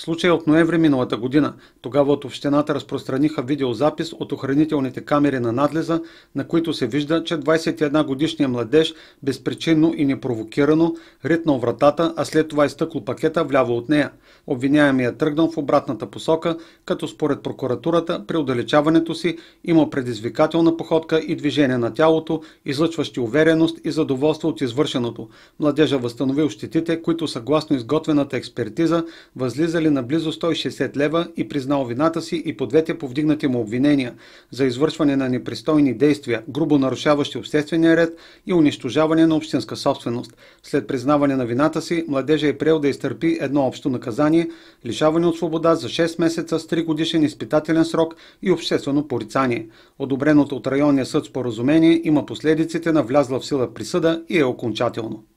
Случай от ноември миналата година. Тогава от общината разпространиха видеозапис от охранителните камери на надлеза, на които се вижда, че 21 годишния младеж безпричинно и непровокирано ритнал вратата, а след това изтъкло пакета вляво от нея. Обвиняемият е тръгнал в обратната посока, като според прокуратурата при удалечаването си има предизвикателна походка и движение на тялото, излъчващи увереност и задоволство от извършеното. Младежа възстановил щетите, които съгласно изготвената експертиза възлизали на близо 160 лева и признал вината си и по двете повдигнати му обвинения за извършване на непристойни действия, грубо нарушаващи обществения ред и унищожаване на общинска собственост. След признаване на вината си, младежа е приел да изтърпи едно общо наказание – лишаване от свобода за 6 месеца с 3 годишен изпитателен срок и обществено порицание. Одобреното от районния съд споразумение има последиците на влязла в сила присъда и е окончателно.